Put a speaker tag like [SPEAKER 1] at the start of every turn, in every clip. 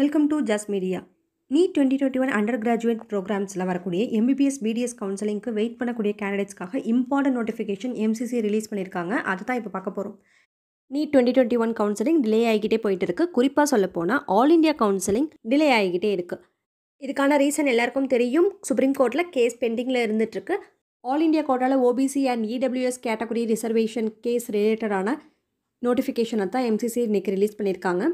[SPEAKER 1] welcome to Jus media NEET twenty twenty one under graduate ப்ரோக்ராம்ஸில் வரக்கூடிய MBBS BDS கவுன்சிலிங்க்கு wait பண்ணக்கூடிய கேண்டிடேட்ஸ்க்காக இம்பார்ட்டன்ட் நோட்டிஃபிகேஷன் எம்சிசி ரிலீஸ் பண்ணியிருக்காங்க அதை தான் இப்போ பார்க்க போகிறோம் NEET twenty twenty one counselling delay ஆகிக்கிட்டே போயிட்டு இருக்கு குறிப்பாக சொல்ல போனால் ஆல் இண்டியா கவுன்சிலிங் டிலே ஆகிக்கிட்டே இருக்குது இதுக்கான ரீசன் எல்லாருக்கும் தெரியும் சுப்ரீம் கோர்ட்டில் கேஸ் பெண்டிங்கில் இருந்துகிட்ருக்கு ஆல் இண்டியா கோட்டாவில் OBC and EWS category reservation case ரிலேட்டடான நோட்டிஃபிகேஷனை தான் எம்சிசி இன்றைக்கி ரிலீஸ் பண்ணியிருக்காங்க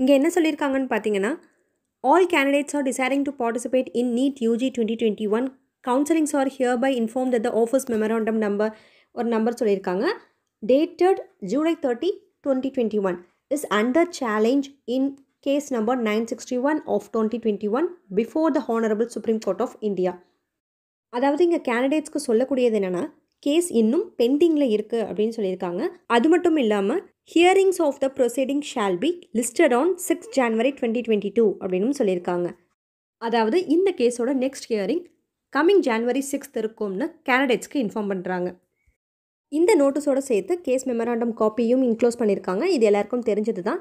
[SPEAKER 1] இங்கே என்ன சொல்லியிருக்காங்கன்னு பார்த்தீங்கன்னா all candidates are desiring to participate in NEET UG twenty twenty one counsellings are hereby inform that the offers memorandum number ஒரு நம்பர் சொல்லியிருக்காங்க dated July thirty twenty twenty one is under challenge in case number nine sixty one of twenty twenty one before the honourable supreme court of India அதாவது இங்கே கேண்டிடேட்ஸ்க்கு சொல்லக்கூடியது என்னென்னா case இன்னும் பெண்டிங்கில் இருக்குது அப்படின்னு சொல்லியிருக்காங்க அது மட்டும் இல்லாமல் hearings of the proceeding shall be listed on six January twenty twenty two அப்படின்னு சொல்லியிருக்காங்க அதாவது இந்த கேஸோட next hearing coming January sixth இருக்கும்னு கேண்டிடேட்ஸ்க்கு இன்ஃபார்ம் பண்ணுறாங்க இந்த நோட்டீஸோடு சேர்த்து கேஸ் மெமராண்டம் காப்பியும் இன்க்ளோஸ் பண்ணியிருக்காங்க இது எல்லாருக்கும் தெரிஞ்சது தான்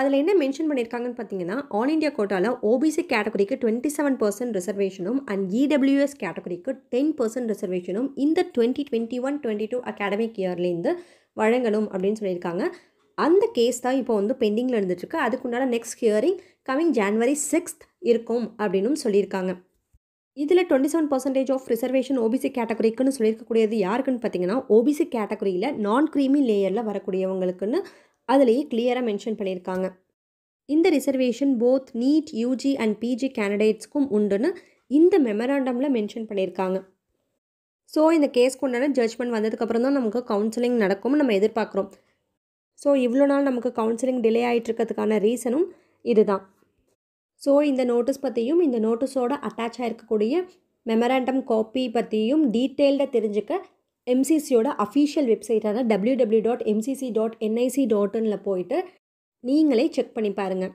[SPEAKER 1] அதில் என்ன மென்ஷன் பண்ணியிருக்காங்கன்னு பார்த்தீங்கன்னா ஆல் இண்டியா கோட்டாவில் ஓபிசி கேட்டகரிக்கு டுவெண்ட்டி செவன் பர்சன்ட் ரிசர்வேஷனும் அண்ட் இடபிள்யூஎஸ் கேட்டகரிக்கு டென் பர்சன்ட் ரிசர்வேஷனும் இந்த twenty twenty one twenty two academic இயர்லேருந்து வழங்கணும் அப்படின்னு சொல்லியிருக்காங்க அந்த கேஸ் தான் இப்போ வந்து பெண்டிங்கில் அதுக்கு அதுக்குண்டான next hearing coming January sixth இருக்கும் அப்படின்னும் சொல்லியிருக்காங்க இதில் twenty seven percentage of reservation OBC கேட்டகரிக்குன்னு சொல்லியிருக்கக்கூடியது யாருக்குன்னு பார்த்தீங்கன்னா ஓபிசி கேட்டகரியில் நான் க்ரீமி லேயரில் வரக்கூடியவங்களுக்குன்னு அதுலேயே கிளியராக மென்ஷன் பண்ணியிருக்காங்க இந்த reservation both NEET UG and PG கேண்டிடேட்ஸ்க்கும் உண்டுன்னு இந்த மெமராண்டமில் மென்ஷன் பண்ணியிருக்காங்க ஸோ இந்த கேஸ்க்கு உண்டான ஜட்ஜ்மெண்ட் வந்ததுக்கப்புறம் தான் நமக்கு கவுன்சிலிங் நடக்கும்னு நம்ம எதிர்பார்க்குறோம் ஸோ இவ்வளோ நாள் நமக்கு கவுன்சிலிங் டிலே ஆகிட்டு இருக்கிறதுக்கான ரீசனும் இதுதான் ஸோ இந்த நோட்டீஸ் பற்றியும் இந்த நோட்டீஸோட அட்டாச் ஆகிருக்கக்கூடிய மெமராண்டம் காப்பி பற்றியும் டீட்டெயில்டாக தெரிஞ்சுக்க எம்சிசியோட அஃபீஷியல் வெப்சைட்டான W W dot MCC dot NIC இனில் போயிட்டு நீங்களே செக் பண்ணி பாருங்கள்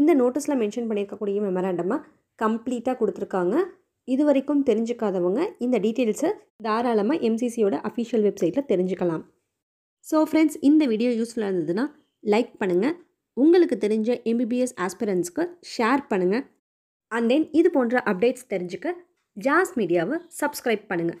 [SPEAKER 1] இந்த நோட்டீஸில் மென்ஷன் பண்ணியிருக்கக்கூடிய மெமராண்டமாக கம்ப்ளீட்டாக கொடுத்துருக்காங்க இது வரைக்கும் தெரிஞ்சுக்காதவங்க இந்த டீட்டெயில்ஸை தாராளமாக எம்சிசியோட அஃபீஷியல் வெப்சைட்டில் தெரிஞ்சுக்கலாம் ஸோ ஃப்ரெண்ட்ஸ் இந்த வீடியோ யூஸ்ஃபுல்லாக இருந்ததுன்னா லைக் பண்ணுங்கள் உங்களுக்கு தெரிஞ்ச எம்பிபிஎஸ் ஆஸ்பிரன்ஸ்க்கு ஷேர் பண்ணுங்கள் அண்ட் தென் இது போன்ற அப்டேட்ஸ் தெரிஞ்சுக்க ஜாஸ் மீடியாவை சப்ஸ்கிரைப் பண்ணுங்கள்